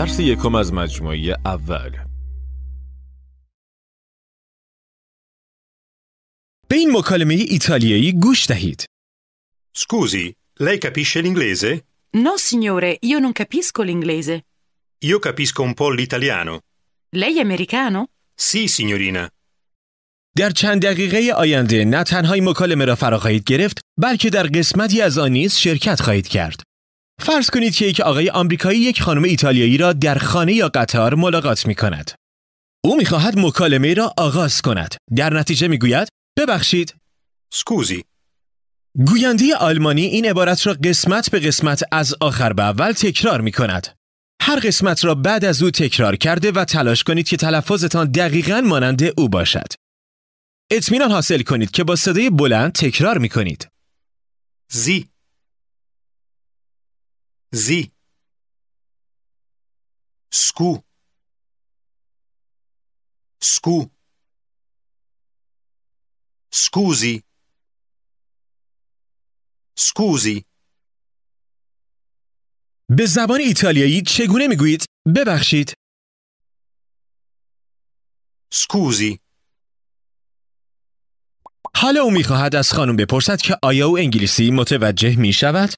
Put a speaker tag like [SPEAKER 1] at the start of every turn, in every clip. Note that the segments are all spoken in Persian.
[SPEAKER 1] درس یکم از مجموعه
[SPEAKER 2] اول به این مکالمه ایتالیایی گوش دهید. Scusi, lei capisce
[SPEAKER 3] l'inglese?
[SPEAKER 4] No, signore, io non capisco l'inglese.
[SPEAKER 3] Io capisco un po' l'italiano.
[SPEAKER 4] Lei è americano?
[SPEAKER 3] Sì, signorina. در چند دقیقه
[SPEAKER 1] آینده نه تنها مکالمه را فراخواهید گرفت بلکه در قسمتی از آن نیز شرکت خواهید کرد. فرض کنید که یک آقای آمریکایی یک خانم ایتالیایی را در خانه یا قطار ملاقات می کند. او می خواهد مکالمه را آغاز کند. در نتیجه می گوید ببخشید. سکوزی. گوینده آلمانی این عبارت را قسمت به قسمت از آخر به اول تکرار می کند. هر قسمت را بعد از او تکرار کرده و تلاش کنید که تلفظتان دقیقا مانند او باشد. اطمینان حاصل کنید که با صدای بلند تکرار می کنید. زی
[SPEAKER 2] زی سکو سکو سکوزی، سکوزی.
[SPEAKER 1] به زبان ایتالیایی چگونه میگویید ببخشید سکوزی حالا او میخواهد از خانم بپرسد که آیا او انگلیسی متوجه میشود؟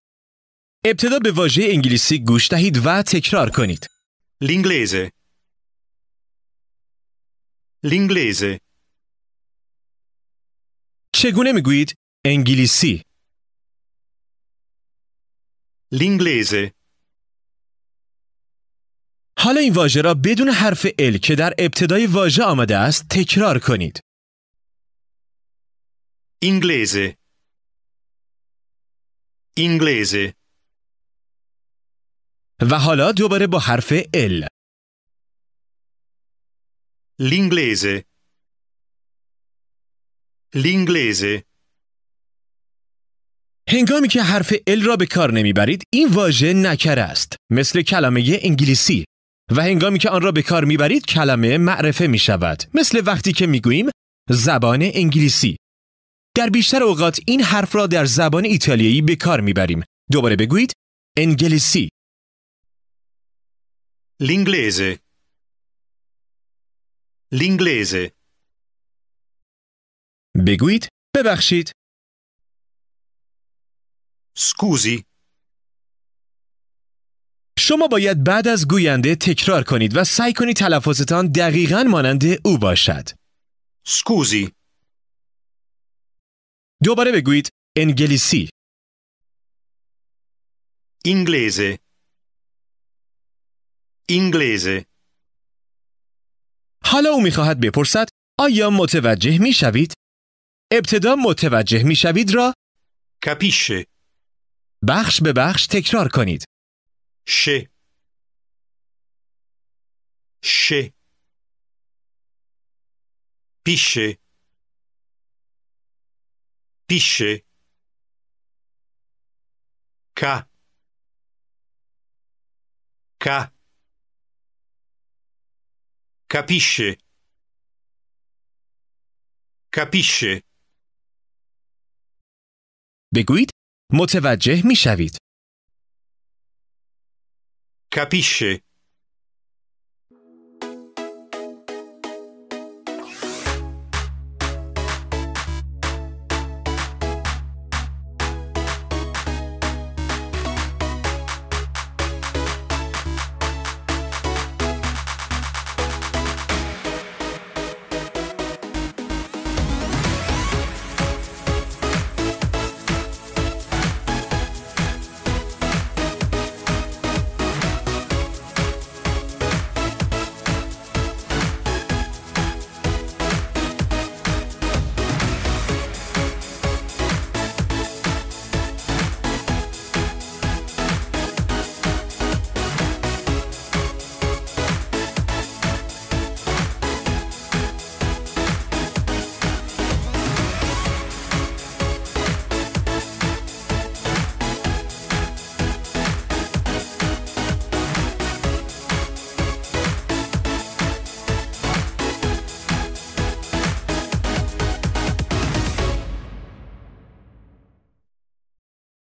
[SPEAKER 1] ابتدا به واژه انگلیسی گوش دهید و تکرار کنید. لینگلیزه لینگلیزه چگونه میگویید انگلیسی؟ لینگلیزه حالا این واژه را بدون حرف ال که در ابتدای واژه آمده است تکرار کنید.
[SPEAKER 3] انگلیزه انگلیزه
[SPEAKER 1] و حالا دوباره با حرف ال لینگلیزه لینگلیزه. هنگامی که حرف ال را به کار نمیبرید این واژه نکره است مثل کلمه انگلیسی و هنگامی که آن را به کار میبرید کلمه معرفه می شود مثل وقتی که میگوییم زبان انگلیسی در بیشتر اوقات این حرف را در زبان ایتالیایی به کار میبریم دوباره بگویید
[SPEAKER 2] انگلیسی L'inglese. L'inglese. بگویید ببخشید Scusi,
[SPEAKER 1] شما باید بعد از گوینده تکرار کنید و سعی کنید تلفظتان دقیقا مانند او باشد سکوزی
[SPEAKER 2] دوباره بگویید انگلیسی inglese, Inglese.
[SPEAKER 1] حالا او میخواهد بپرسد آیا متوجه میشوید؟ ابتدا متوجه میشوید را بخش به بخش
[SPEAKER 2] تکرار کنید. ش ش پیشه
[SPEAKER 3] پیشه که که
[SPEAKER 2] Capisce. Capisce. بگویید متوجه می شوید. Capisce.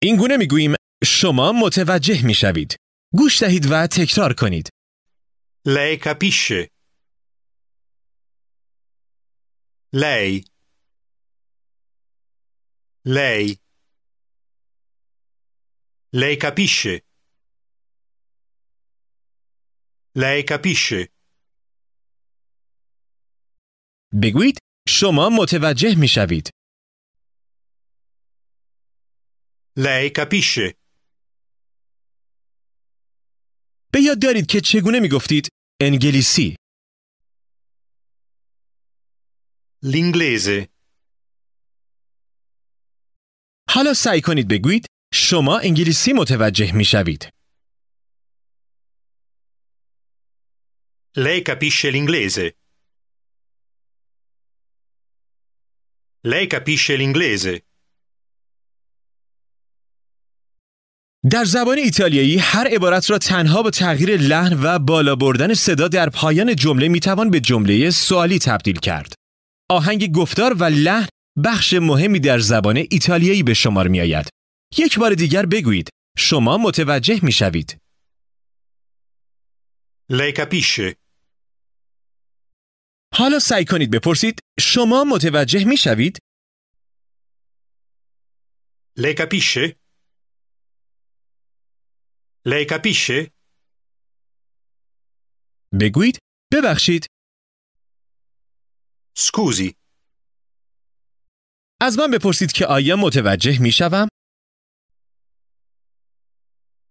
[SPEAKER 1] این گونه میگوییم شما متوجه میشوید. گوش دهید و تکرار کنید.
[SPEAKER 3] لی capisce. لی لی لی capisce. لی
[SPEAKER 1] بگویید شما متوجه میشوید. Lei capisce. به یاد دارید که چگونه می گفتید انگلیسی لینگلیزه؟ حالا سعی کنید بگویید شما انگلیسی متوجه
[SPEAKER 2] می شوید.
[SPEAKER 3] لی capisce لینگلیزه. Lei capisce l'inglese.
[SPEAKER 2] در
[SPEAKER 1] زبان ایتالیایی هر عبارت را تنها با تغییر لحن و بالا بردن صدا در پایان جمله میتوان به جمله سوالی تبدیل کرد. آهنگ گفتار و لحن بخش مهمی در زبان ایتالیایی به شمار می آید. یک بار دیگر بگویید شما متوجه می شوید. حالا سعی کنید بپرسید شما متوجه می شوید؟
[SPEAKER 3] Lei Lei بگوید.
[SPEAKER 2] بگویید ببخشید سکوزی از من بپرسید که آیا متوجه می شوم؟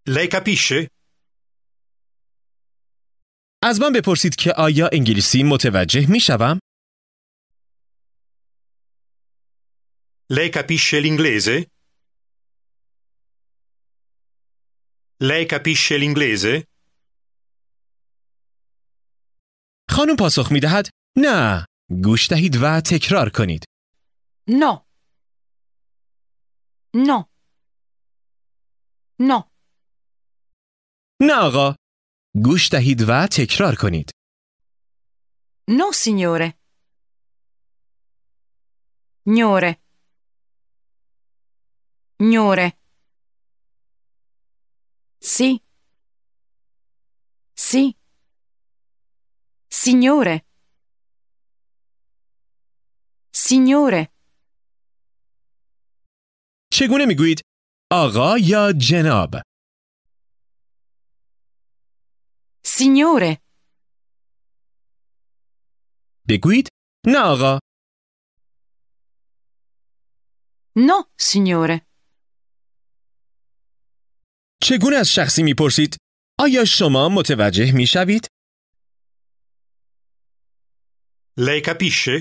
[SPEAKER 1] Lei از من بپرسید که آیا انگلیسی متوجه می شوم؟
[SPEAKER 3] Lei capisce Lei capisce l'inglese?
[SPEAKER 1] خانم پاسخ می نه گوش دهید و تکرار کنید
[SPEAKER 4] نه نه نه
[SPEAKER 2] نه آقا گوش دهید و تکرار کنید
[SPEAKER 4] نو سینیوره نیوره نیوره سی سی سینیور سینیور
[SPEAKER 2] چگونه میگویید آقا یا جناب سینیر بگویید نه آقا
[SPEAKER 4] نه سینیور
[SPEAKER 1] چگونه از شخصی میپرسید آیا شما متوجه میشوید؟
[SPEAKER 3] Lei capisce?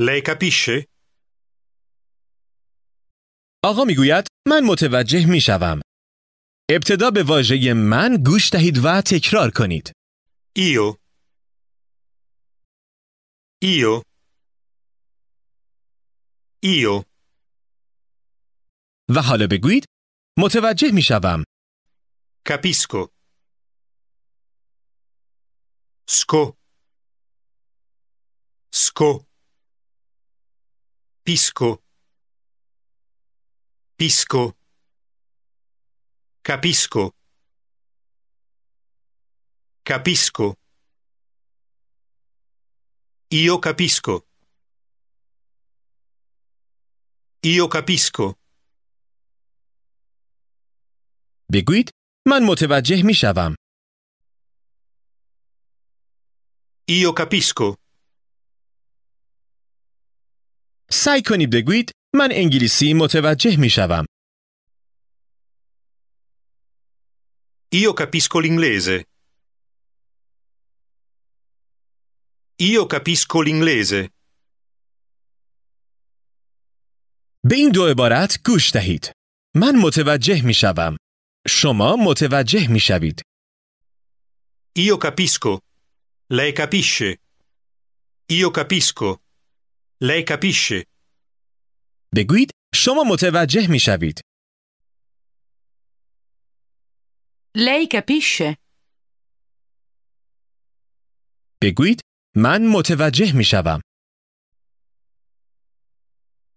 [SPEAKER 3] Lei capisce? آقا میگوید
[SPEAKER 1] من متوجه میشوم. ابتدا به واژه من گوش دهید و تکرار
[SPEAKER 2] کنید. ایو Io Io و حالا
[SPEAKER 3] بگویید متوجه می شوم کپیسکو سکو سکو پیسکو پیسکو کپیسکو کپیسکو ایو کپیسکو ایو کپیسکو
[SPEAKER 1] بگویید من متوجه می شوم. ایو capisco. سعی کنید بگویید من انگلیسی متوجه می شوم.
[SPEAKER 3] ایو capisco l'inglese. ایو capisco l'inglese. به این دو عبارت گوش دهید.
[SPEAKER 1] من متوجه می شوم. شما متوجه می شوید.
[SPEAKER 3] Io capisco. Lei capisce. Io capisco. Lei capisce.
[SPEAKER 1] بگویید شما متوجه می شوید.
[SPEAKER 4] Lei capisce.
[SPEAKER 1] بگویید من متوجه می شوم.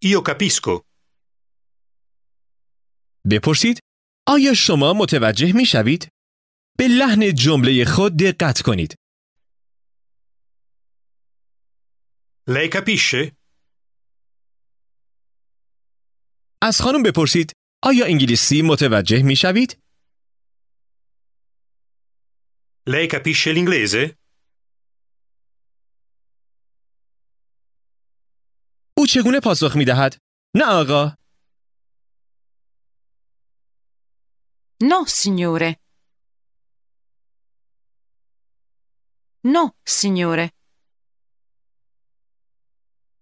[SPEAKER 1] Io capisco. بپرسید آیا شما متوجه می شوید؟ به لحن جمله خود دقت کنید.
[SPEAKER 3] Lei capisce?
[SPEAKER 1] از خانم بپرسید آیا انگلیسی متوجه می شوید؟
[SPEAKER 3] Lei capisce l'inglese?
[SPEAKER 1] او چگونه پاسخ می دهد؟ نه آقا،
[SPEAKER 4] No, signore. No, signore.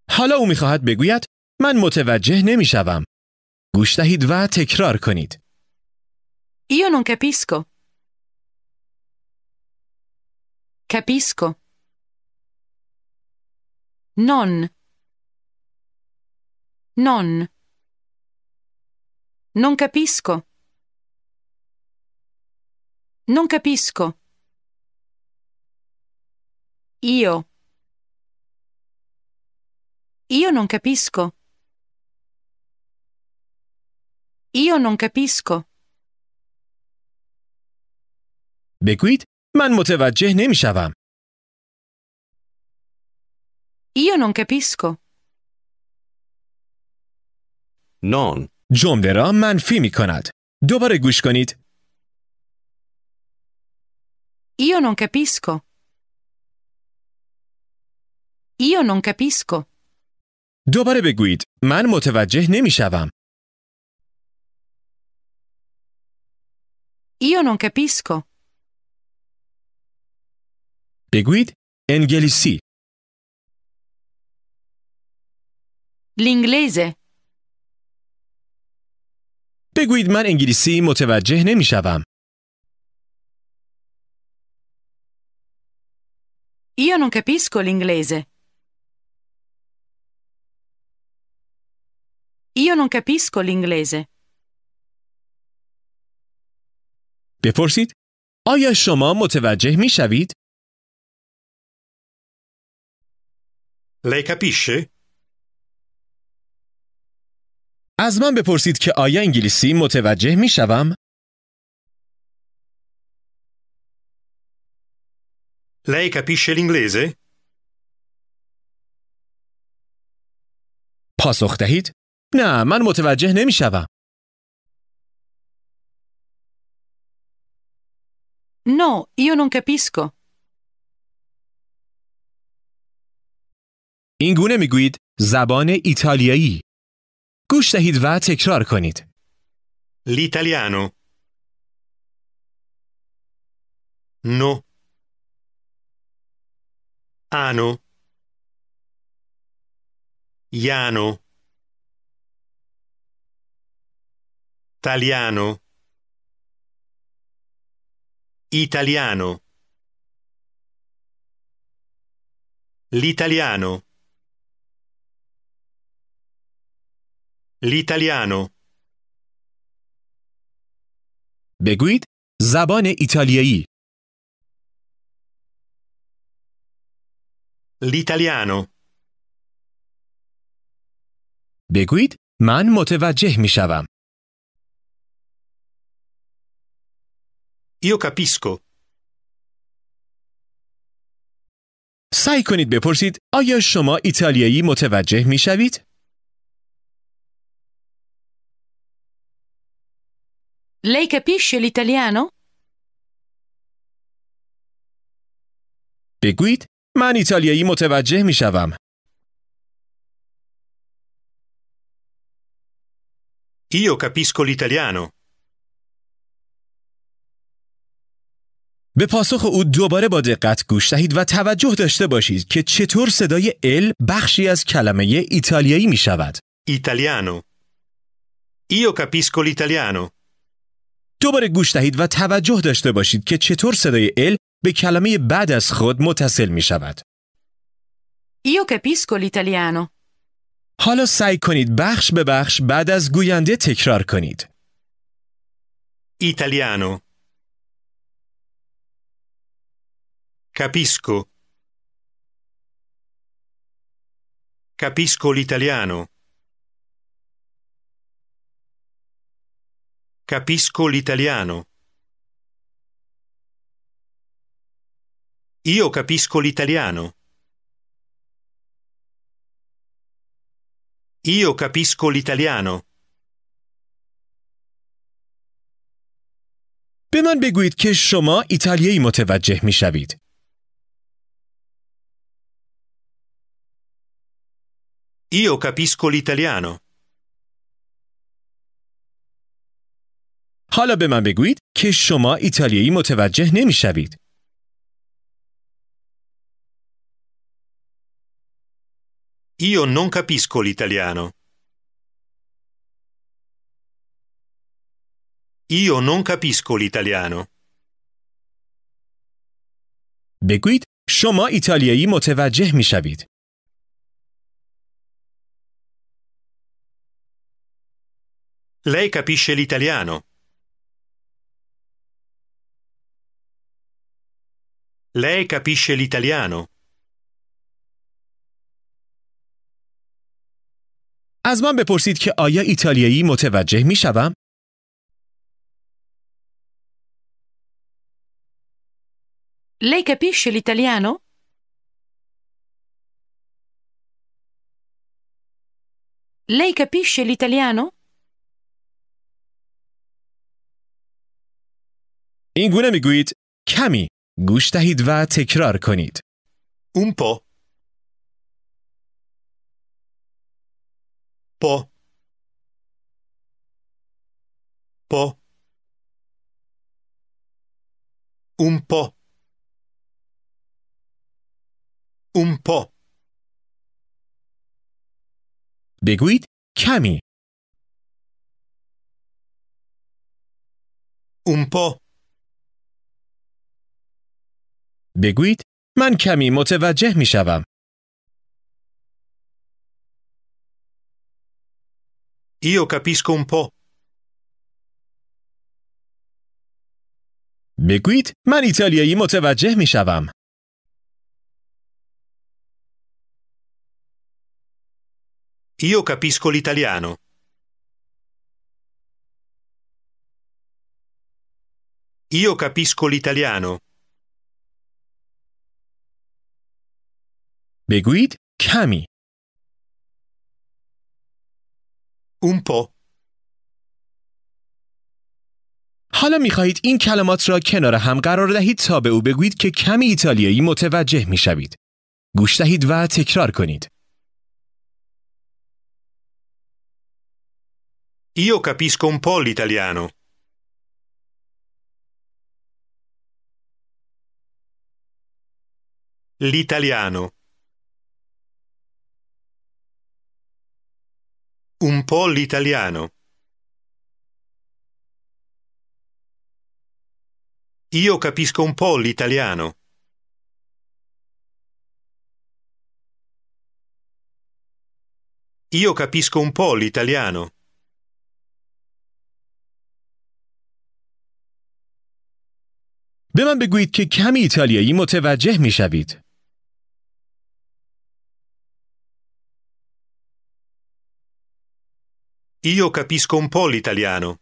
[SPEAKER 1] حالا او میخواهد بگوید من متوجه نمیشوم. گوش دهید و تکرار کنید.
[SPEAKER 4] Io non capisco. Capisco. Non. Non. Non capisco. Non capisco.
[SPEAKER 1] بگویید من متوجه نمیشوم.
[SPEAKER 4] Io non capisco.
[SPEAKER 1] نان جمله را منفی می کند. دوباره گوش کنید.
[SPEAKER 4] Io non capisco. Io non capisco.
[SPEAKER 1] دوباره بگویید. من متوجه نمیشوم.
[SPEAKER 4] Io non capisco.
[SPEAKER 2] بگویید انگلیسی.
[SPEAKER 4] L'inglese.
[SPEAKER 1] بگویید من انگلیسی متوجه نمیشوم.
[SPEAKER 4] Io non capisco
[SPEAKER 2] بپرسید آیا شما متوجه می شوید؟ از من بپرسید که آیا انگلیسی متوجه می شوم؟
[SPEAKER 3] Lei capisce l'inglese?
[SPEAKER 1] پاسخ دهید؟ نه من متوجه نمی شوم.
[SPEAKER 4] No, io non capisco.
[SPEAKER 2] این گونه می
[SPEAKER 1] گوید زبان ایتالیایی. گوش دهید و تکرار کنید.
[SPEAKER 2] L'italiano. No. Ano. Iano.
[SPEAKER 3] Taliano. Italiano. L'italiano.
[SPEAKER 2] L'italiano. بگویید زبان ایتالیایی L'italiano.
[SPEAKER 1] بگویید من متوجه می شوم.
[SPEAKER 3] Io capisco.
[SPEAKER 1] سعی کنید بپرسید آیا شما ایتالیایی متوجه می شوید؟
[SPEAKER 4] Lei capisce l'italiano?
[SPEAKER 1] بگویید من ایتالیایی متوجه می شوم.
[SPEAKER 3] Io capisco l'italiano.
[SPEAKER 2] به پاسخ او
[SPEAKER 1] دوباره با دقت گوش دهید و توجه داشته باشید که چطور صدای ال بخشی از کلمه ایتالیایی می شود. ایتالیانو
[SPEAKER 3] Io capisco
[SPEAKER 1] l'italiano. دوباره گوش دهید و توجه داشته باشید که چطور صدای ال به کلمه بعد از خود متصل می شود.
[SPEAKER 4] Io capisco l'italiano.
[SPEAKER 1] حالا سعی کنید بخش به بخش بعد از گوینده تکرار کنید.
[SPEAKER 3] Italiano. Capisco. Capisco l'italiano. Capisco l'italiano. Io capisco l'italiano. Io capisco l'italiano.
[SPEAKER 1] به من بگویید که شما ایتالیایی متوجه می
[SPEAKER 3] شوید. Io capisco l'italiano.
[SPEAKER 1] حالا به من بگویید که شما ایتالیایی متوجه نمی شوید.
[SPEAKER 3] Io non capisco l'italiano. Io non capisco l'italiano.
[SPEAKER 1] بگویید شما ایتالیایی متوجه می شوید.
[SPEAKER 3] Lei capisce l'italiano. Lei capisce l'italiano.
[SPEAKER 1] از من بپرسید که آیا ایتالیایی متوجه می شوم؟
[SPEAKER 4] Lei capisce l'italiano? Lei capisce l'italiano?
[SPEAKER 1] این گونه میگویید کمی گوش دهید و تکرار کنید. اون
[SPEAKER 2] Po. Po. Un um po. Un um po. بگویید کمی. Un um po.
[SPEAKER 1] بگویید من کمی متوجه می شوم.
[SPEAKER 3] Io capisco
[SPEAKER 1] un po'. بگویید من ایتالیایی متوجه
[SPEAKER 3] می شوم. Io capisco l'italiano. Io capisco l'italiano.
[SPEAKER 2] بگویید کمی اون po.
[SPEAKER 1] حالا میخواهید این کلمات را کنار هم قرار دهید تا به او بگویید که کمی ایتالیایی متوجه میشوید. گوش دهید و تکرار کنید.
[SPEAKER 3] Io capisco un po' l'italiano.
[SPEAKER 2] L'italiano.
[SPEAKER 3] Un po' l'italiano. Io capisco un po' l'italiano. Io capisco un po' l'italiano.
[SPEAKER 1] به من بگویید که کمی ایتالیایی متوجه می شوید.
[SPEAKER 3] Io capisco un po' l'italiano.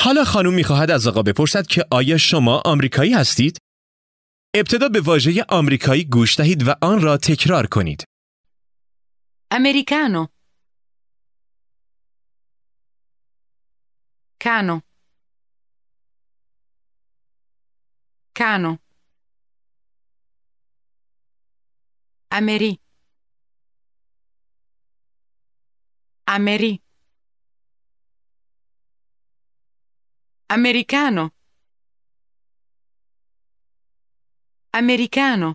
[SPEAKER 1] حالا خانم میخواهد از آقا بپرسد که آیا شما آمریکایی هستید؟ ابتدا به واژه آمریکایی گوش دهید و آن را تکرار کنید.
[SPEAKER 4] امریکانو کانو کانو امری امری امریکانو امریکانو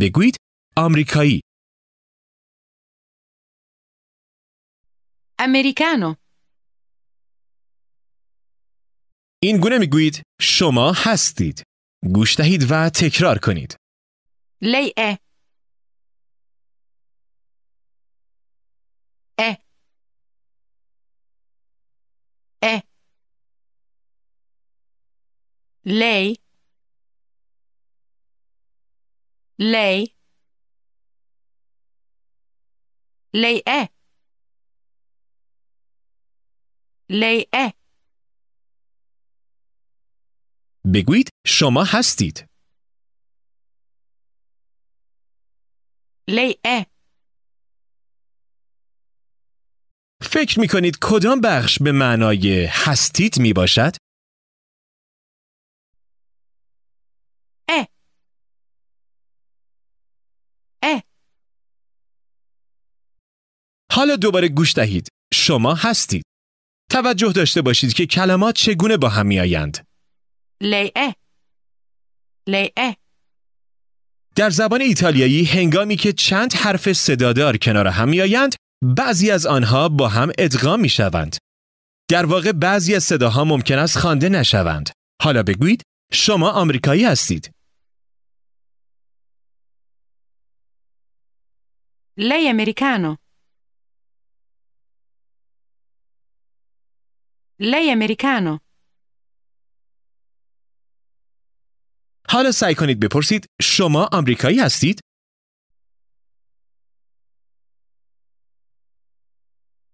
[SPEAKER 2] بگویید آمریکایی
[SPEAKER 4] امریکانو
[SPEAKER 2] این گونه میگویید
[SPEAKER 1] شما هستید گوش دهید و تکرار کنید.
[SPEAKER 4] لیئه اه اه لی لی لی اه لی اه
[SPEAKER 2] بگویید شما هستید.
[SPEAKER 4] لی
[SPEAKER 1] فکر می کنید کدام بخش به معنای هستید می باشد؟
[SPEAKER 2] حالا دوباره گوش دهید.
[SPEAKER 1] شما هستید. توجه داشته باشید که کلمات چگونه با هم می آیند.
[SPEAKER 4] لیه لیه
[SPEAKER 1] در زبان ایتالیایی هنگامی که چند حرف صدادار کنار هم میآیند بعضی از آنها با هم ادغام می شوند. در واقع بعضی از صداها ممکن است خوانده نشوند. حالا بگویید شما آمریکایی هستید.
[SPEAKER 4] لی امریکانو لی امریکانو
[SPEAKER 1] حالا سعی کنید بپرسید شما آمریکایی هستید؟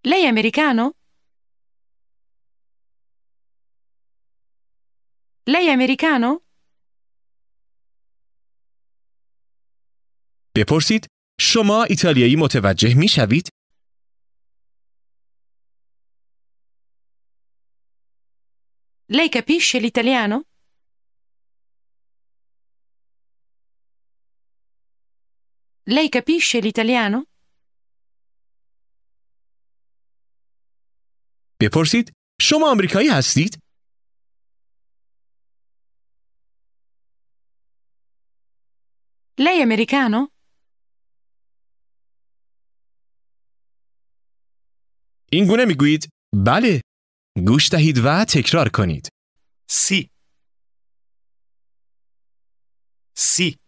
[SPEAKER 4] لی امریکانو لی امریکانو
[SPEAKER 1] بپرسید شما ایتالیایی متوجه می شوید؟
[SPEAKER 4] Lei capisce Lei capisce l'italiano?
[SPEAKER 1] بپرسید شما آمریکایی هستید؟
[SPEAKER 4] لی è
[SPEAKER 2] این
[SPEAKER 1] گونه میگویید بله گوش دهید و تکرار کنید سی سی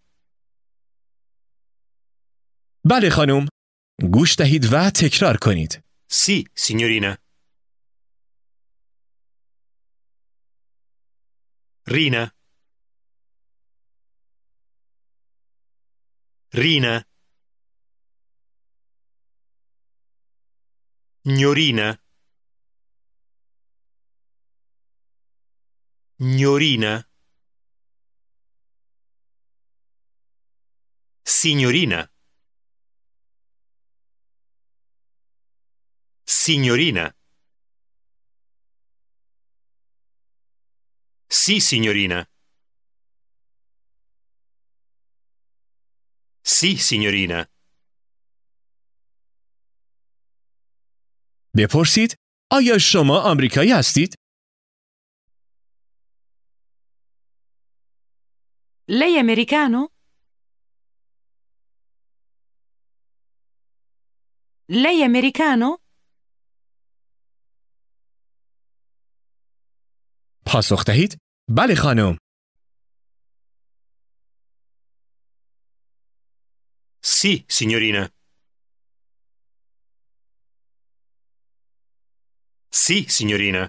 [SPEAKER 1] بله خانم گوش دهید و تکرار کنید سی
[SPEAKER 2] سینیورینا رینا رینا نیورینا نیورینا سینیورینا
[SPEAKER 3] Signorina. Sì, signorina. Sì, signorina.
[SPEAKER 2] بپرسید آیا شما آمریکایی هستید؟
[SPEAKER 4] Lei è americano? Lei è americano?
[SPEAKER 2] پاسخ دهید؟ بله خانم. سی سینیورینا
[SPEAKER 3] سی سینیورینا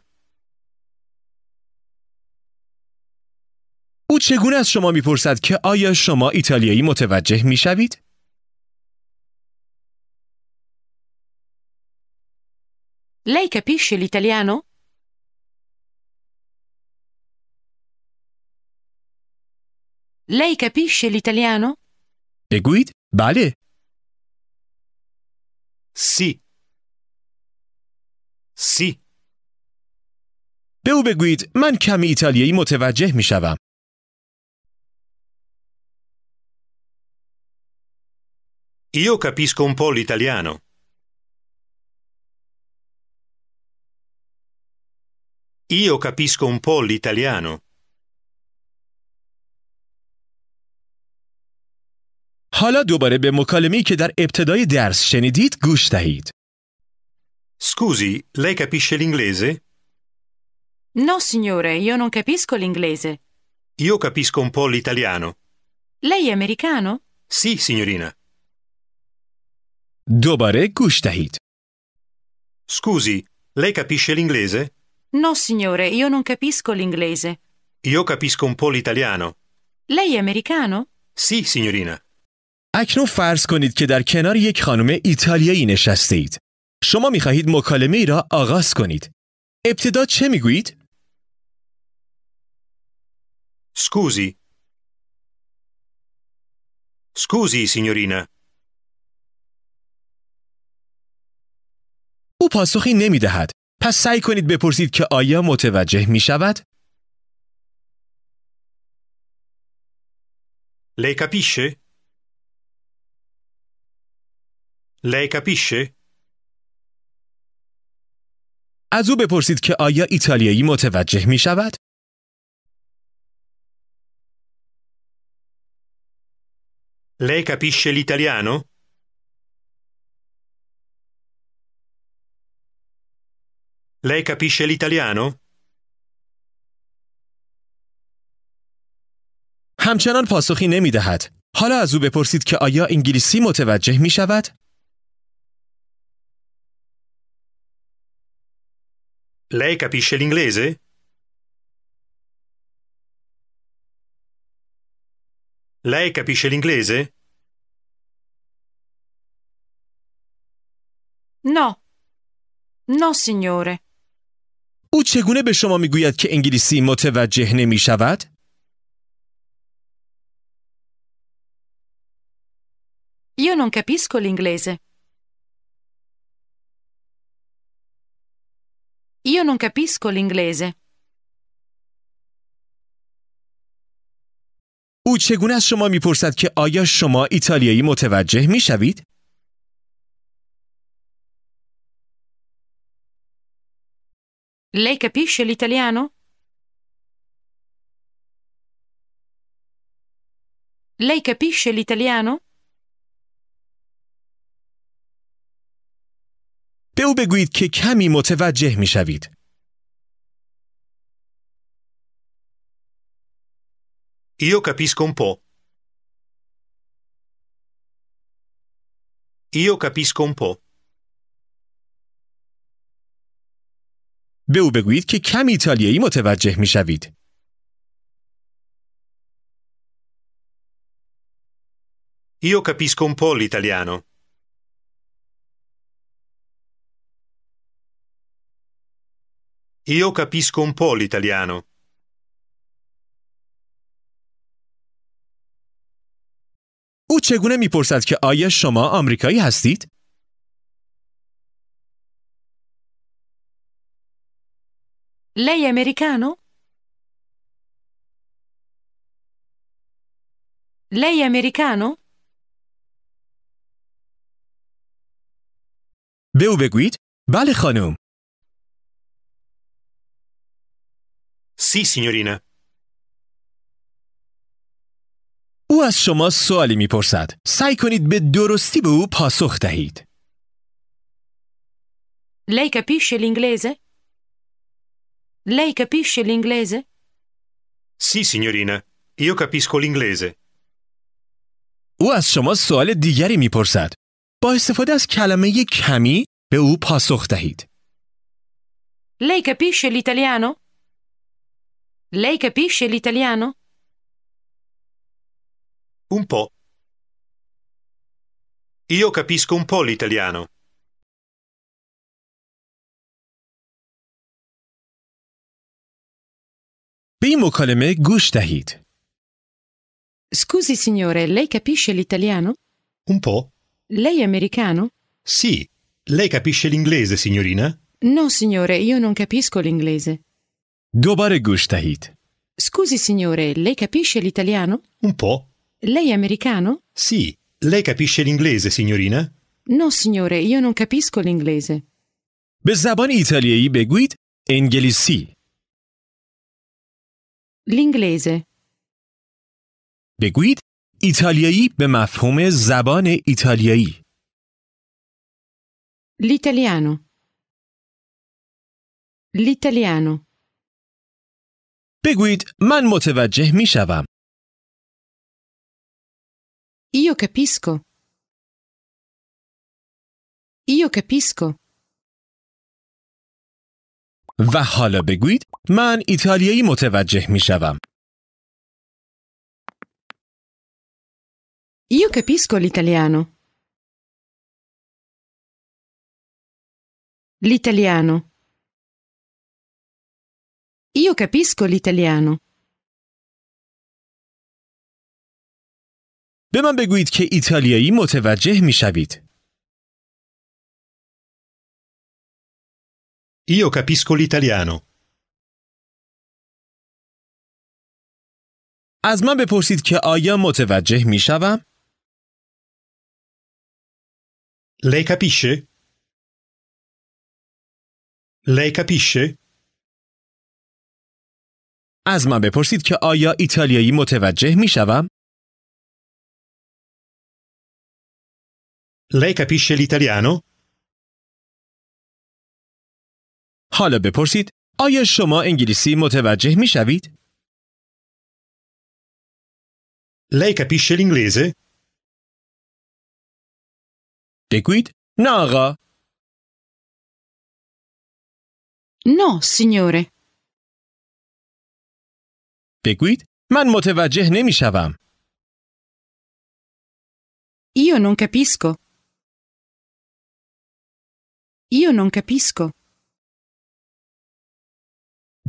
[SPEAKER 1] او چگونه از شما میپرسد که آیا شما ایتالیایی متوجه میشوید؟
[SPEAKER 4] Lei capisce l'italiano? Lei capisce l'italiano?
[SPEAKER 2] E vale? Sì.
[SPEAKER 1] Sì. به او بگویید من کمی ایتالیایی متوجه
[SPEAKER 3] می شوم. Io capisco un po' l'italiano. Io capisco un po' l'italiano. حالا دوباره
[SPEAKER 1] به مکالمه‌ای che در ابتدای درس شنیدید گوش دهید. Scusi,
[SPEAKER 3] lei capisce l'inglese?
[SPEAKER 4] No, signore, io non capisco l'inglese.
[SPEAKER 3] Io capisco un po' l'italiano.
[SPEAKER 4] Lei è americano?
[SPEAKER 3] Sì, signorina. Dobare Gustahit. Scusi, lei capisce l'inglese?
[SPEAKER 4] No, signore, io non capisco l'inglese.
[SPEAKER 3] Io capisco un po' l'italiano.
[SPEAKER 4] Lei è americano?
[SPEAKER 3] Sì, signorina.
[SPEAKER 4] اکنون
[SPEAKER 1] فرض کنید که در کنار یک خانم ایتالیایی نشسته اید. شما می خواهید مکالمه ای
[SPEAKER 3] را آغاز کنید. ابتدا چه می گویید؟ Scusi. Scusi,
[SPEAKER 2] او پاسخی
[SPEAKER 1] نمی دهد. پس سعی کنید بپرسید که آیا متوجه می شود؟
[SPEAKER 3] Lei capisce? لی پیش؟
[SPEAKER 1] از او بپرسید که آیا ایتالیایی متوجه می شود؟
[SPEAKER 3] Lei capisce لیتالیانو Lei
[SPEAKER 1] همچنان پاسخی نمی دهد. حالا از او بپرسید که آیا انگلیسی متوجه می شود؟
[SPEAKER 3] Lei capisce l'inglese? Lei capisce l'inglese?
[SPEAKER 4] No. No, signore.
[SPEAKER 1] او چگونه به شما میگوید که انگلیسی متوجه نمی شود؟
[SPEAKER 4] Io non capisco l'inglese. Io
[SPEAKER 1] او چگونه از شما میپرسد که آیا شما ایتالیایی متوجه می شوید؟
[SPEAKER 4] لی کپیش لیتالیانو؟ لی
[SPEAKER 1] به او بگویید که کمی متوجه می شوید.
[SPEAKER 3] Io capisco un po'. Io capisco un po'.
[SPEAKER 1] به او بگویید که کمی ایتالیایی متوجه می شوید.
[SPEAKER 3] Io capisco un po' l'italiano. Io capisco un
[SPEAKER 1] او چگونه میپرسد که آیا شما آمریکایی هستید؟
[SPEAKER 4] لی امریکانو؟ لی امریکانو؟
[SPEAKER 2] به او بگویید بله خانم سی
[SPEAKER 1] او از شما سوالی میپرسد. سعی کنید به درستی به او پاسخ دهید.
[SPEAKER 4] لی کپیش لی
[SPEAKER 3] سی سینیورینا. ایو کپیش کل انگلیزه. او از شما سوال
[SPEAKER 1] دیگری میپرسد. با استفاده از کلمه کمی به او پاسخ دهید.
[SPEAKER 4] لی کپیش لیتالیانو؟ Lei capisce l'italiano?
[SPEAKER 3] Un po'.
[SPEAKER 2] Io capisco un po' l'italiano. به این مکالمه
[SPEAKER 4] Scusi signore, lei capisce l'italiano? Un po'. Lei è americano? Sì.
[SPEAKER 3] Lei capisce l'inglese, signorina?
[SPEAKER 4] No signore, io non capisco l'inglese.
[SPEAKER 3] دوباره گوش دهید.
[SPEAKER 4] Scusi signore, lei capisce l'italiano? Un po'. Lei è americano? Sì.
[SPEAKER 3] Lei capisce l'inglese, signorina?
[SPEAKER 4] No, signore, io non capisco l'inglese.
[SPEAKER 3] به زبان
[SPEAKER 1] ایتالیایی بگویید انگلیسی.
[SPEAKER 4] L'inglese.
[SPEAKER 2] بگویید ایتالیایی به مفهوم زبان ایتالیایی.
[SPEAKER 4] L'italiano.
[SPEAKER 2] L'italiano. بگویید من متوجه می شوم. Io capisco. Io capisco. و حالا بگویید من ایتالیایی متوجه می شوم. Io capisco l'italiano. L'italiano. Io capisco l'italiano. به من بگویید که ایتالیایی متوجه می شوید. Io capisco l'italiano. از من بپرسید که آیا متوجه می شوم؟ Lei capisce? Lei capisce? از من بپرسید که آیا ایتالیایی متوجه می شوم؟ لی capisce حالا بپرسید آیا شما انگلیسی متوجه می شوید؟ لی capisce نه آقا نه سینیوره بگویید من متوجه نمی شوم. Io non capisco. Io non capisco.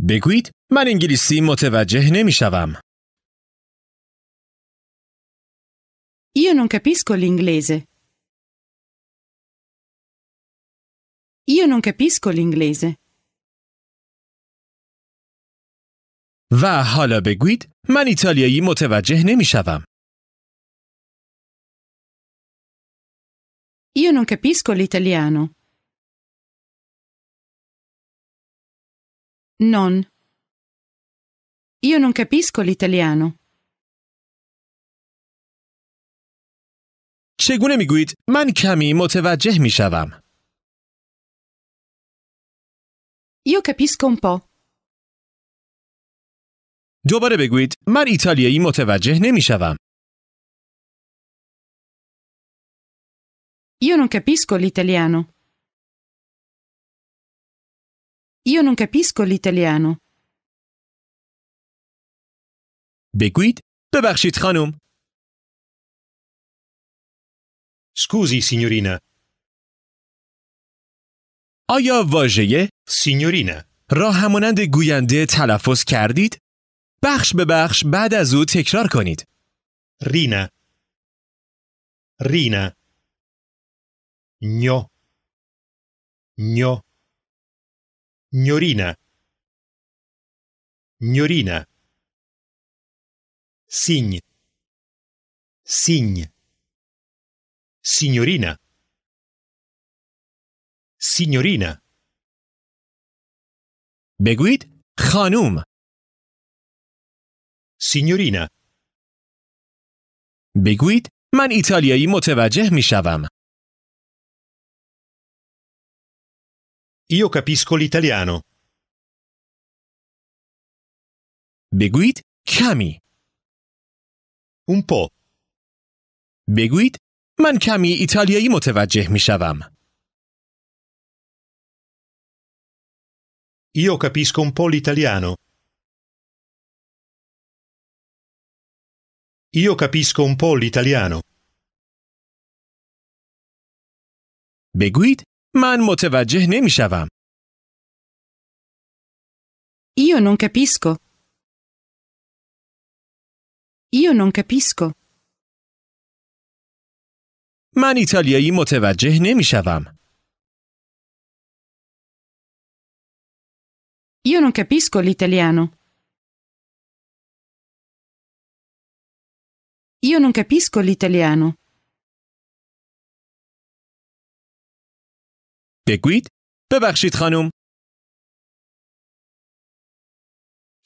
[SPEAKER 2] بگویید من انگلیسی متوجه نمی شوم. Io non capisco l'inglese. Io non capisco l'inglese. و حالا بگوید من ایتالیایی متوجه شوم. Io non capisco l'italiano. Non. Io non capisco l'italiano. چگونه میگویید من کمی متوجه میشوم؟ Io capisco un po'. دوباره بگویید من ایتالیایی متوجه نمیشوم. Io non capisco l'italiano. Io non capisco l'italiano. بگویید ببخشید خانم. Scusi signorina. آیا واژه
[SPEAKER 1] signorina, را همانند گوینده تلفظ کردید؟ بخش به
[SPEAKER 2] بخش بعد از او تکرار کنید. رینا رینا نیو نیو نیورینا نیورینا سین سین سینیورینا سینیورینا بگوید خانوم سینیورینا بگویید من ایتالیایی متوجه می شوم. ایو capisco l'italiano. بگویید کمی. اون پو بگوید من کمی ایتالیایی متوجه می شوم. Io capisco un po' Io capisco un po' l'italiano. بگویید من متوجه نمیشوم. Io non capisco. Io non capisco. من ایتالیایی متوجه نمیشوم. Io non capisco l'italiano. Io non capisco l'italiano. بگویید ببخشید خانم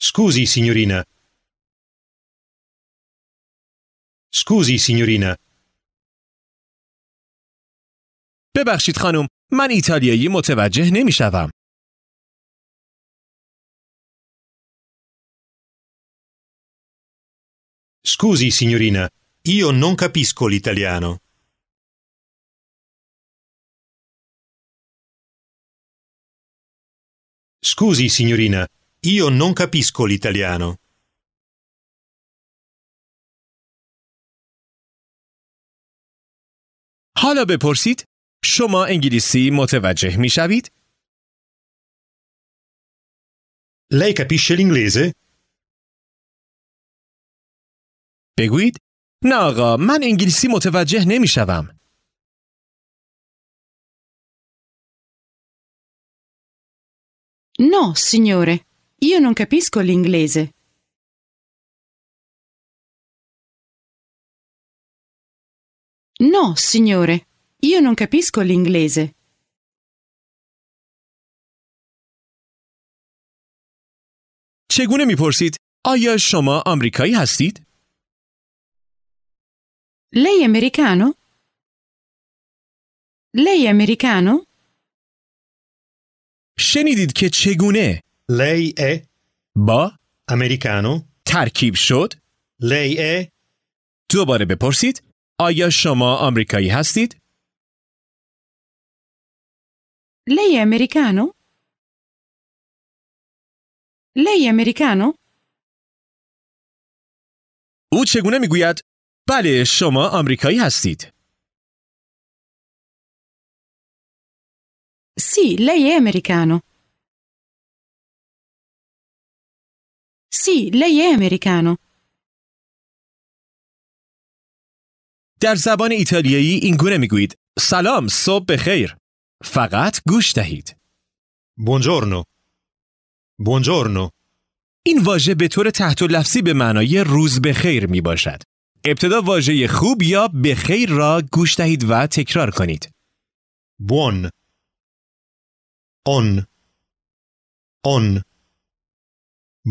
[SPEAKER 2] Scusi signorina Scusi signorina ببخشید خانم من ایتالیایی متوجه نمی Scusi, signorina, io non capisco l'italiano. Scusi, signorina, io non capisco l'italiano. حالا بپرسید شما انگلیسی متوجه می شوید؟ Lei capisce l'inglese? بگویید نه آقا من انگلیسی متوجه نمیشوم. No, signore, io non capisco نه No, signore, io non capisco l'inglese. چگونه میپرسید آیا شما آمریکایی هستید؟ لی
[SPEAKER 4] è americano?
[SPEAKER 2] شنیدید که چگونه لی با امریکانو ترکیب
[SPEAKER 1] شد لی دوباره بپرسید آیا شما آمریکایی
[SPEAKER 2] هستید
[SPEAKER 4] لی امریکانو
[SPEAKER 2] لی او چگونه میگوید بله شما آمریکایی هستید. سی لی امریکانو سی لی امریکانو در زبان ایتالیایی این گونه میگویید سلام صبح بخیر فقط گوش دهید
[SPEAKER 1] بونجورنو بونجورنو این واژه به طور تحت و لفظی به معنای روز بخیر می باشد ابتدا واژه خوب یا به خیر را گوش دهید
[SPEAKER 2] و تکرار کنید. بون اون اون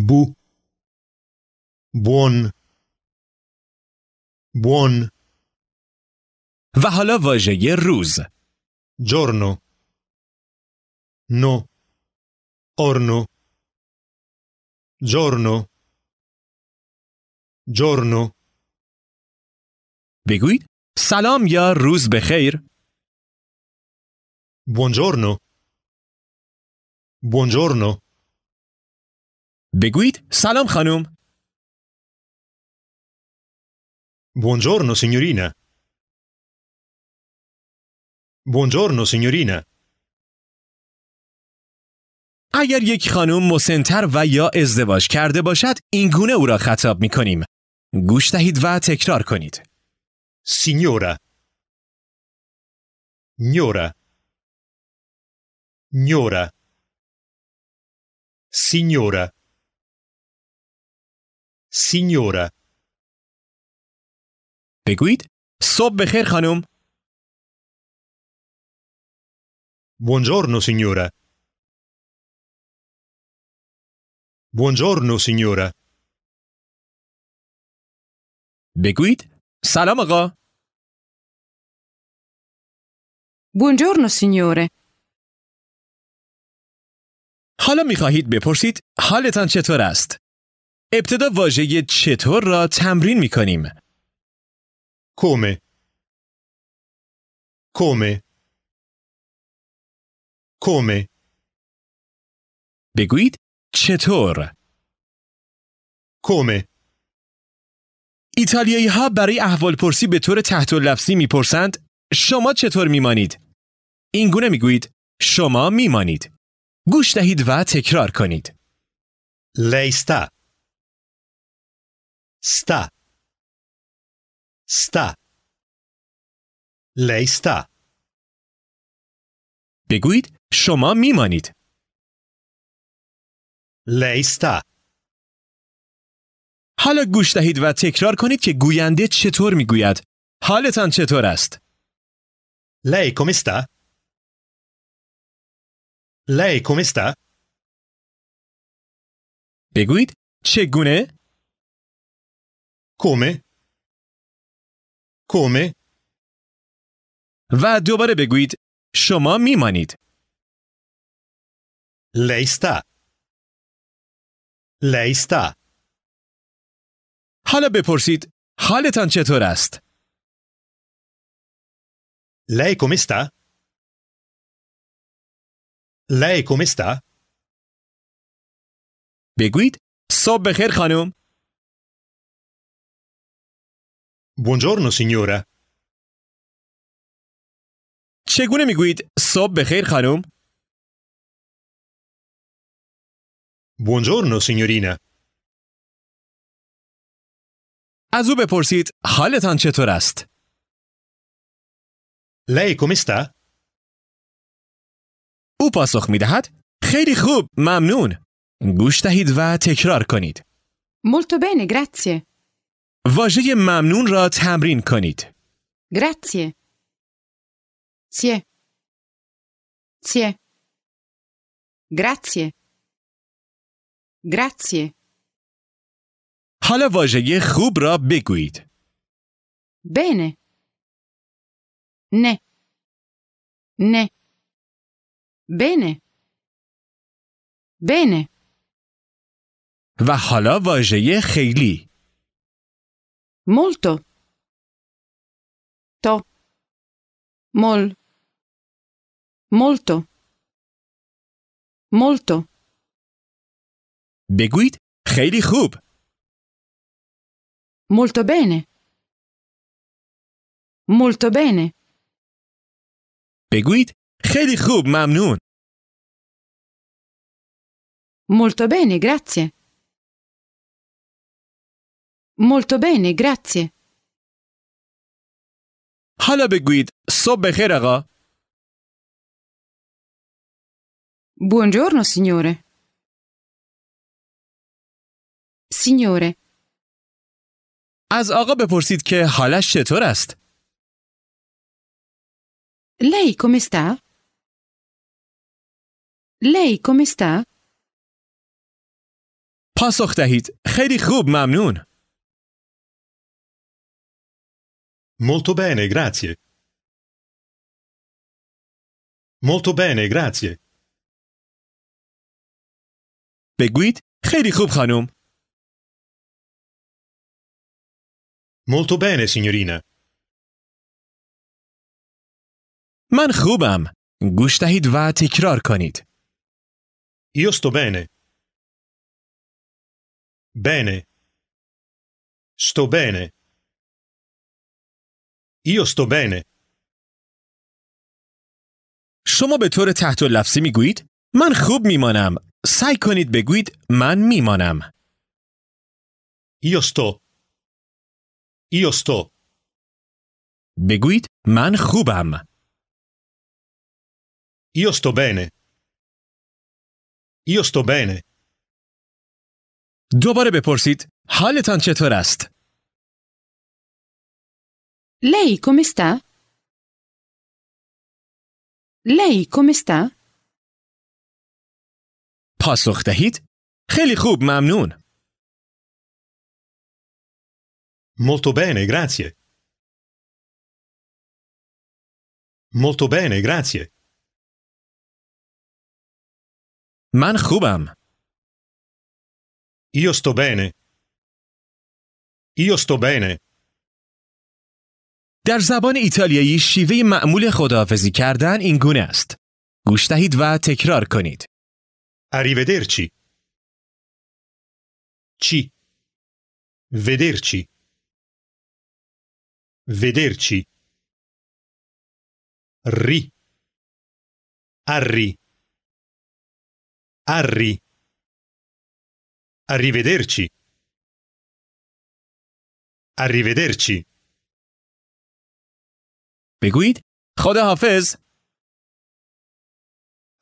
[SPEAKER 2] بو بون بون و حالا واژه روز جورنو نو اورنو جورنو جورنو بگویید سلام یا روز بخیر. بونجورنو. بونجورنو. بگویید سلام خانم. بونجورنو signorina. بونجورنو signorina.
[SPEAKER 1] اگر یک خانم مسنتر و یا ازدواج کرده باشد این گونه او را خطاب می
[SPEAKER 2] کنیم. گوش دهید و تکرار کنید. Signora. Gnora. Gnora. Signora. Signora. بگویید صبح بخیر خانم Buongiorno signora. Buongiorno signora. بگویید سلام آقا بونجورنو سینیوره حالا میخواهید بپرسید حالتان چطور است؟ ابتدا واژه چطور را تمرین میکنیم. کومه کومه کومه بگویید چطور؟ کومه
[SPEAKER 1] ایتالیایی ها برای پرسی به طور تحت لفظی میپرسند شما چطور میمانید؟ این گونه میگویید شما میمانید. گوش
[SPEAKER 2] دهید و تکرار کنید. لیستا ستا ستا لیستا بگویید شما میمانید. لیستا حالا
[SPEAKER 1] گوش دهید و تکرار کنید که گوینده چطور میگوید. حالتان چطور است؟
[SPEAKER 2] Lei come sta? Lei بگوید بگویید چگونه؟ Come? Come? و دوباره بگویید شما میمانید. Lei sta. حالا بپرسید حالتان چطور است؟ Lei come sta? Lei come صبح بخیر خانم. Buongiorno signora. چگونه میگویید صبح بخیر خانم؟ Buongiorno signorina. از او بپرسید حالتان چطور است؟ لی او پاسخ می دهد
[SPEAKER 1] خیلی خوب ممنون گوش دهید و تکرار کنید
[SPEAKER 4] مولتو بینه گراتیه
[SPEAKER 2] واژه ممنون را تمرین کنید گراتیه. سیه سیه حالا واژه خوب را بگویید. بینه نه نه بینه بینه و حالا واژه خیلی مولتو تو مول مولتو مولتو بگویید خیلی خوب Molto bene. Molto bene. بگویید خیلی خوب ممنون. Molto bene, grazie. Molto bene, grazie. حالا بگویید صبح بخیر آقا. Buongiorno, signore. Signore. از آقا بپرسید که حالش چطور است. Lei come sta? Lei پاسخ دهید. خیلی خوب ممنون. Molto bene, grazie. Molto bene, grazie. بگوید خیلی خوب خانم. Molto bene, من خوبم. گوش دهید و تکرار کنید. Io sto bene. Bene. Sto bene. Io sto bene. شما به طور تحت و لفظی میگویید من خوب
[SPEAKER 1] میمانم. سعی کنید بگویید من میمانم. Io sto
[SPEAKER 2] Io sto. بگویید من خوبم. Io sto bene. Io sto bene. دوباره بپرسید حالتان چطور است؟ Lei come sta? پاسخ دهید خیلی خوب ممنون. Molto bene, grazie. Molto bene, grazie. Man khubam. Io sto bene. Io sto bene. در زبان ایتالیایی شیوه
[SPEAKER 1] معمول خداحافظی کردن این گونه است. گوش دهید و تکرار کنید.
[SPEAKER 2] Arrivederci. Ci. Vederci. Vederci. Ri. Arri. Arri. Arrivederci. Arrivederci. بگویید خدا حافظ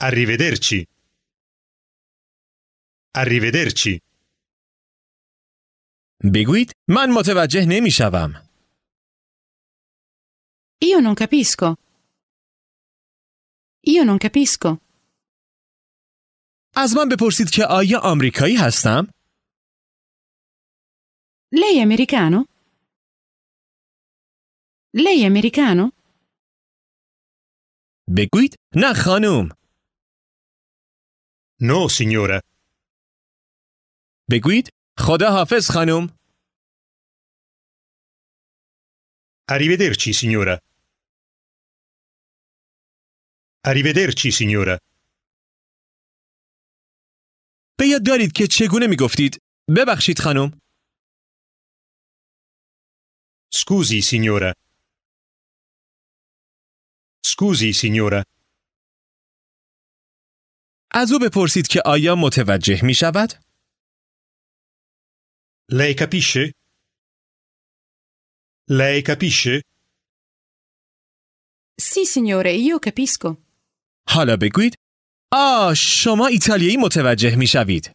[SPEAKER 2] Arrivederci. Arrivederci. بگویید من متوجه نمی شوم. Io non capisco. Io non capisco. از من بپرسید که آیا آمریکایی هستم؟ لی امریکانو؟ لی امریکانو؟ بگوید نه خانوم نو no, سینیوره بگوید خدا حافظ خانوم عریبه درچی سینیوره Arrivederci, signora. به یاد دارید که چگونه می گفتید؟ ببخشید خانم. سکوزی سینیورا. سکوزی سینیورا. از او بپرسید که آیا متوجه می شود؟ لی کپیشه؟ لی کپیشه؟
[SPEAKER 4] سی سینیوره، یو کپیسکو.
[SPEAKER 2] حالا بگوید
[SPEAKER 4] آ شما ایتالیایی
[SPEAKER 2] متوجه می شوید.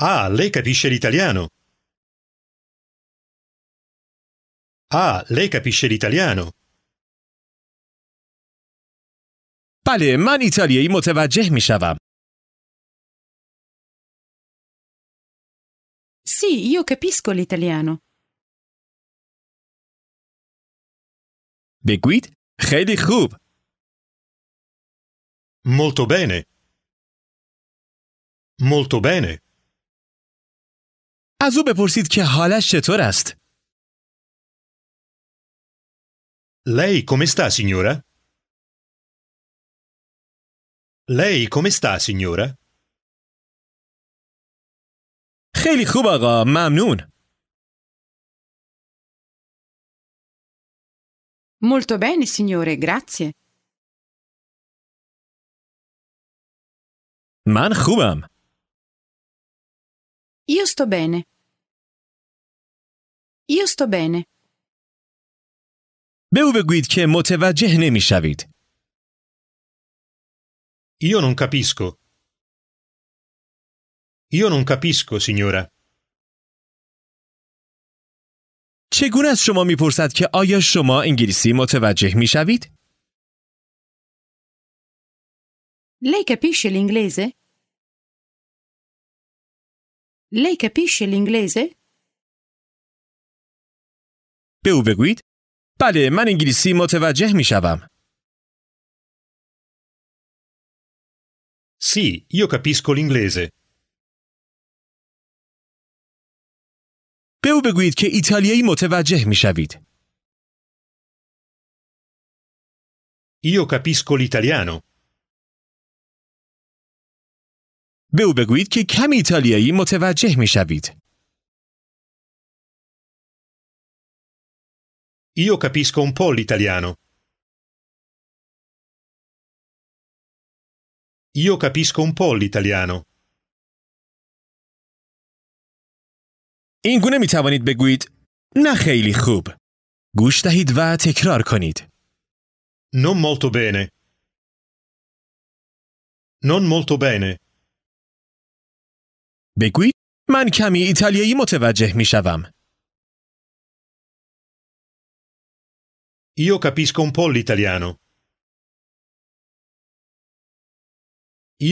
[SPEAKER 2] آ لی کپیشه ایتالیانو آ لی کپیشه ایتالیانو بله من ایتالیایی متوجه می شوم. سی یو کپیسکو ایتالیانو بگویید خیلی خوب. Molto بینه Molto بینه از او بپرسید که حالش چطور است. لی come sta, signora? Lei come خیلی خوب آقا ممنون Molto bene, signore, grazie. Man خوبم. Io sto bene. Io sto bene. به او بگویید که متوجه نمیشوید. Io non capisco. Io non capisco, signora. چگونه از شما میپرسد که آیا شما انگلیسی متوجه میشوید؟ لی کپیش الانگلیزه؟ لی کپیش الانگلیزه؟ به او بگویید بله من انگلیسی متوجه میشوم. یو کپیس کل انگلیزه به او بگویید که ایتالیایی متوجه می شوید. Io capisco l'italiano. به او بگویید که کمی ایتالیایی متوجه می شوید. Io capisco un po' l'italiano. Io capisco un po' l'italiano. این گونه می توانید بگویید نه خیلی خوب. گوش دهید و تکرار کنید. Non molto bene. Non molto bene. بگویید من کمی ایتالیایی متوجه می شوم. Io capisco un po' l'italiano.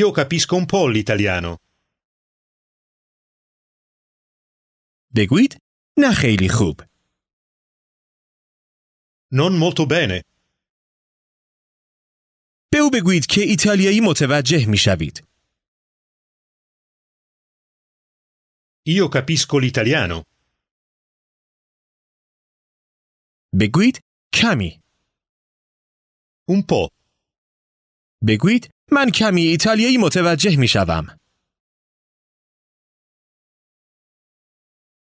[SPEAKER 2] Io capisco un po' l'italiano. بگویید نه خیلی خوب. نون مولتو بینه. به او بگویید که ایتالیایی متوجه می شوید. ایو capisco l'italiano. بگویید کمی. اون po'. بگویید من کمی ایتالیایی متوجه می شوم.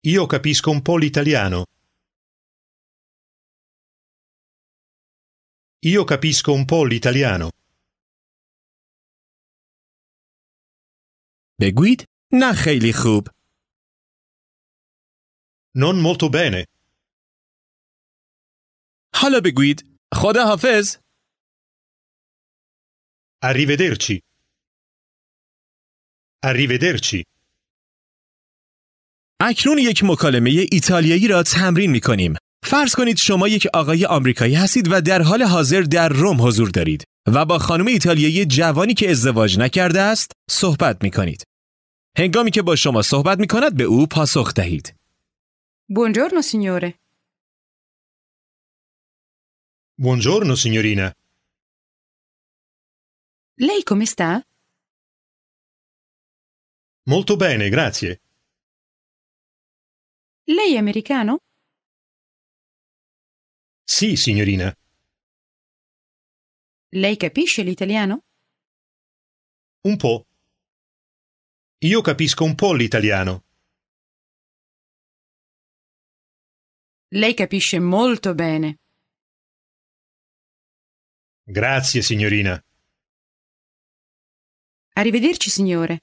[SPEAKER 2] Io capisco un po' l'italiano. Io capisco un po' l'italiano. Beguit na خیلی خوب. Non molto bene. حالا بگویید خدا hafez. Arrivederci. Arrivederci. اکنون یک مکالمه ایتالیایی را تمرین می کنیم. فرض کنید
[SPEAKER 1] شما یک آقای آمریکایی هستید و در حال حاضر در روم حضور دارید و با خانم ایتالیایی جوانی که ازدواج نکرده است صحبت می کنید. هنگامی که با شما
[SPEAKER 2] صحبت می کند به او پاسخ دهید.
[SPEAKER 4] Buongiorno signore.
[SPEAKER 2] Buongiorno signorina. Lei come sta? Molto Lei è americano? Sì, signorina. Lei capisce l'italiano? Un po'. Io capisco un po' l'italiano. Lei capisce molto bene. Grazie, signorina. Arrivederci, signore.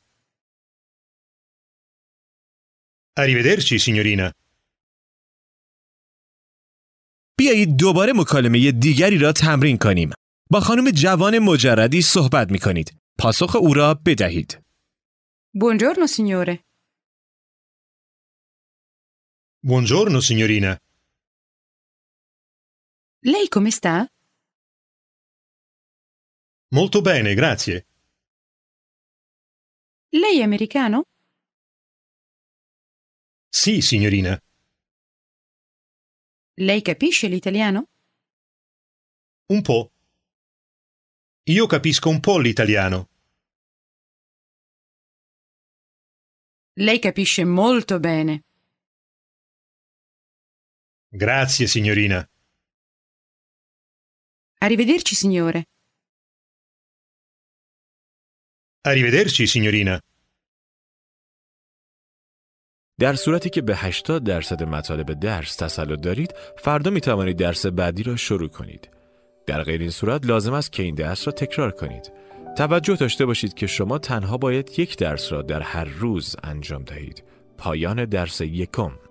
[SPEAKER 2] Arrivederci, signorina.
[SPEAKER 1] بیایید دوباره مکالمه دیگری را تمرین کنیم. با خانم جوان مجردی
[SPEAKER 2] صحبت می کنید. پاسخ او را بدهید.
[SPEAKER 4] بونجورنو سینیوره.
[SPEAKER 2] بونجورنو سینیورینا. لی کمیستا؟ مولتو بینه، گراتیه. لی امریکانو؟ Sì, signorina. Lei capisce l'italiano? Un po'. Io capisco un po' l'italiano. Lei capisce molto bene. Grazie, signorina. Arrivederci, signore. Arrivederci, signorina. در صورتی که به 80 درصد مطالب درس تسلط دارید فردا می
[SPEAKER 1] توانید درس بعدی را شروع کنید در غیر این صورت لازم است که این درس را تکرار کنید توجه داشته باشید که شما تنها باید یک درس را در هر روز انجام دهید پایان درس یکم